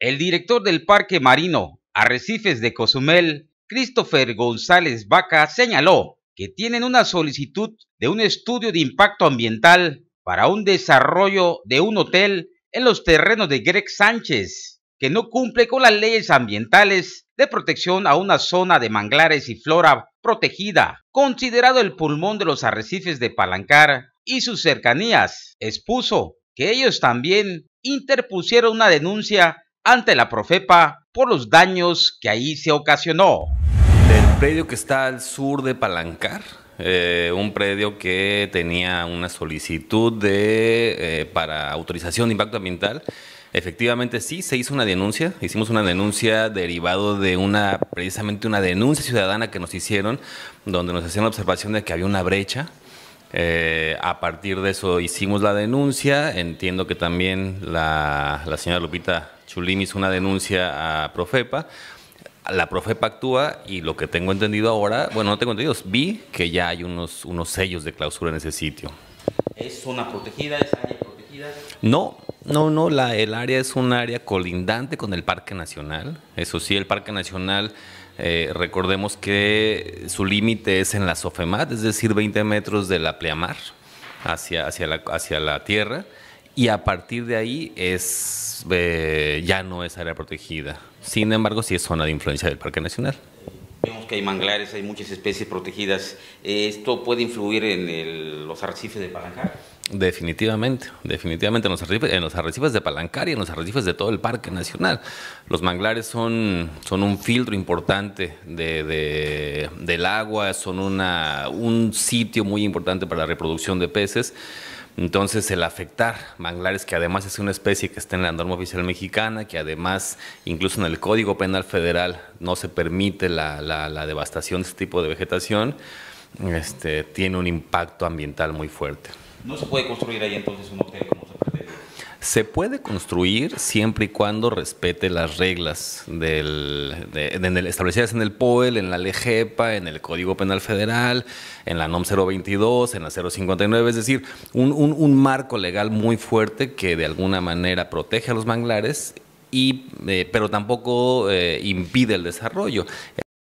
El director del Parque Marino Arrecifes de Cozumel, Christopher González Vaca, señaló que tienen una solicitud de un estudio de impacto ambiental para un desarrollo de un hotel en los terrenos de Greg Sánchez, que no cumple con las leyes ambientales de protección a una zona de manglares y flora protegida, considerado el pulmón de los arrecifes de Palancar y sus cercanías. Expuso que ellos también interpusieron una denuncia ante la Profepa por los daños que ahí se ocasionó. El predio que está al sur de Palancar, eh, un predio que tenía una solicitud de, eh, para autorización de impacto ambiental. Efectivamente, sí, se hizo una denuncia. Hicimos una denuncia derivado de una, precisamente una denuncia ciudadana que nos hicieron, donde nos hacían la observación de que había una brecha eh, a partir de eso hicimos la denuncia. Entiendo que también la, señora Lupita Chulim hizo una denuncia a Profepa. La Profepa actúa y lo que tengo entendido ahora, bueno, no tengo entendido, vi que ya hay unos, unos sellos de clausura en ese sitio. ¿Es zona protegida? ¿Es área protegida? No, no, no, la, el área es un área colindante con el Parque Nacional. Eso sí, el Parque Nacional, eh, recordemos que su límite es en la Sofemat, es decir, 20 metros de la pleamar hacia, hacia, la, hacia la tierra. Y a partir de ahí es, eh, ya no es área protegida. Sin embargo, sí es zona de influencia del Parque Nacional. Vemos que hay manglares, hay muchas especies protegidas. ¿Esto puede influir en los arrecifes de Palancar? Definitivamente, definitivamente en los, arrecifes, en los arrecifes de Palancaria, en los arrecifes de todo el Parque Nacional. Los manglares son, un filtro importante de, del agua, son una, un sitio muy importante para la reproducción de peces. Entonces, el afectar manglares, que además es una especie que está en la norma oficial mexicana, que además, incluso en el Código Penal Federal, no se permite la, la, devastación de este tipo de vegetación, este, tiene un impacto ambiental muy fuerte. ¿No se puede construir ahí entonces un hotel como se pretende? Se puede construir siempre y cuando respete las reglas del, establecidas en el POEL, en la LEGEPA, en el Código Penal Federal, en la NOM 022, en la 059, es decir, un, marco legal muy fuerte que de alguna manera protege a los manglares y, eh, pero tampoco eh, impide el desarrollo.